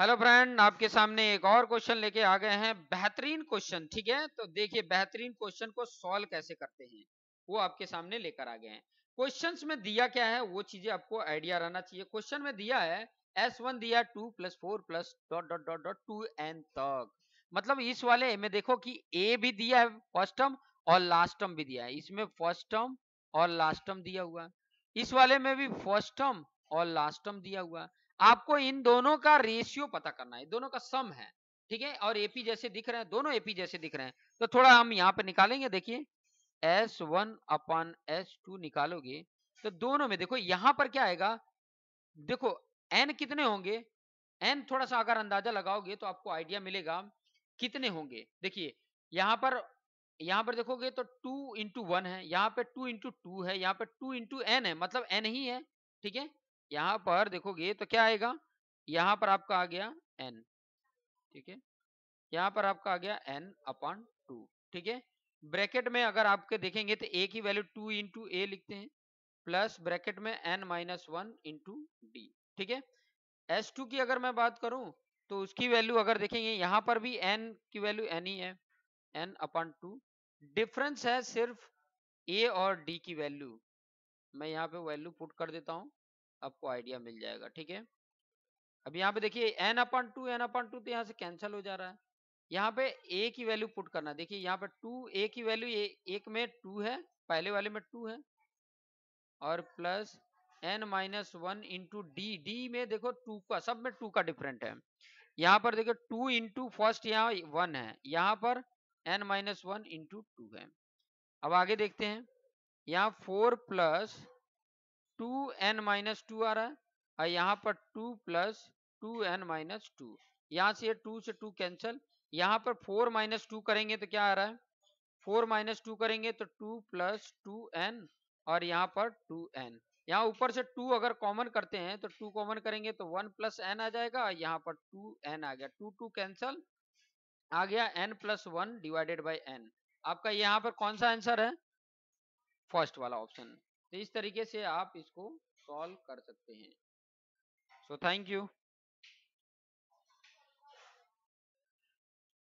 hello friend आपके सामने एक और क्वेश्चन लेके आ गए हैं बेहतरीन क्वेश्चन ठीक है तो देखिए बेहतरीन क्वेश्चन को सॉल्व कैसे करते हैं वो आपके सामने लेकर आ गए हैं क्वेश्चंस में दिया क्या है वो चीजें आपको आइडिया रहना चाहिए क्वेश्चन में दिया है एस वन दिया two plus four plus dot dot dot dot two N तक मतलब इस वाले में देखो कि ए भी दिया है फर्स्ट टर्म और लास्ट टर्म भी दिया है इसमें फर्स्ट टर्म और लास्ट टर्म दिया हुआ है इस वाले में भी फर्स्ट टर्म और लास्ट टर्म दिया हुआ आपको इन दोनों का रेशियो पता करना है दोनों का सम है ठीक है और एपी जैसे दिख रहे हैं दोनों एपी जैसे दिख रहे हैं तो थोड़ा हम यहाँ पे निकालेंगे देखिए एस वन अपन एस टू निकालोगे तो दोनों में देखो यहां पर क्या आएगा देखो एन कितने होंगे एन थोड़ा सा अगर अंदाजा लगाओगे तो आपको आइडिया मिलेगा कितने होंगे देखिए यहाँ पर यहाँ पर देखोगे तो टू इंटू वन है यहाँ पे टू इंटू टू है यहाँ पे टू इंटू एन है मतलब एन ही है ठीक है यहां पर देखोगे तो क्या आएगा यहां पर आपका आ गया एन ठीक है यहां पर आपका आ गया एन अपॉन टू ठीक है ब्रैकेट में अगर आपके देखेंगे तो ए की वैल्यू टू इंटू ए लिखते हैं प्लस ब्रैकेट में N minus one into D ठीक है एस टू की अगर मैं बात करूं तो उसकी वैल्यू अगर देखेंगे यहां पर भी एन की वैल्यू एन ही है एन अपॉन टू डिफरेंस है सिर्फ ए और डी की वैल्यू मैं यहाँ पे वैल्यू पुट कर देता हूँ आपको आइडिया मिल जाएगा ठीक है अब यहाँ पे देखिए N upon two N upon two तो यहाँ से कैंसिल हो जा रहा है यहाँ पे ए की वैल्यू पुट करना देखिए यहाँ पे टू ए की वैल्यू ए, एक में टू है पहले वाले में टू है और plus N minus one into D D में देखो टू का सब में टू का डिफरेंट है यहाँ पर देखो टू इंटू फर्स्ट यहाँ वन है यहाँ पर N minus one into two है अब आगे देखते हैं यहाँ four plus two N minus two आ रहा है और यहाँ पर two plus two N minus two यहाँ से टू से टू कैंसल यहाँ पर फोर माइनस टू करेंगे तो क्या आ रहा है फोर माइनस टू करेंगे तो टू प्लस टू एन और यहाँ पर टू एन यहाँ ऊपर से टू अगर कॉमन करते हैं तो टू कॉमन करेंगे तो वन प्लस एन आ जाएगा और यहाँ पर टू एन आ गया टू टू कैंसल आ गया N plus one divided by N आपका यहाँ पर कौन सा आंसर है फर्स्ट वाला ऑप्शन तो इस तरीके से आप इसको सॉल्व कर सकते हैं सो थैंक यू